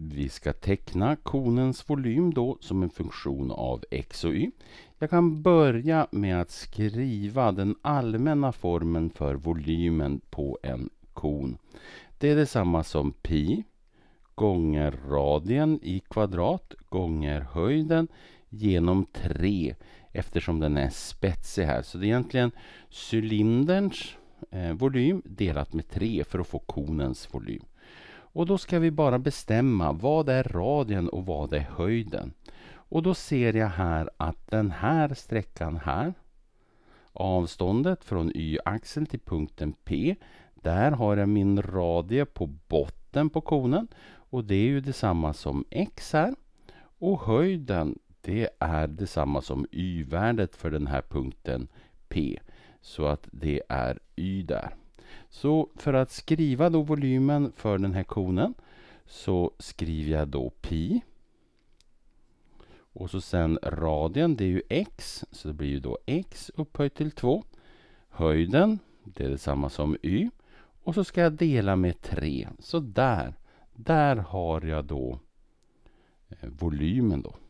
Vi ska teckna konens volym då som en funktion av x och y. Jag kan börja med att skriva den allmänna formeln för volymen på en kon. Det är detsamma som pi gånger radien i kvadrat gånger höjden genom 3 eftersom den är spetsig här. Så det är egentligen cylinderns eh, volym delat med 3 för att få konens volym. Och då ska vi bara bestämma vad är radien och vad är höjden. Och då ser jag här att den här sträckan här, avståndet från y-axeln till punkten P, där har jag min radie på botten på konen och det är ju detsamma som x här. Och höjden, det är detsamma som y-värdet för den här punkten P. Så att det är y där. Så för att skriva då volymen för den här konen så skriver jag då pi. Och så sen radien, det är ju x, så det blir ju då x upphöjt till 2. Höjden, det är detsamma som y. Och så ska jag dela med 3. Så där, där har jag då eh, volymen då.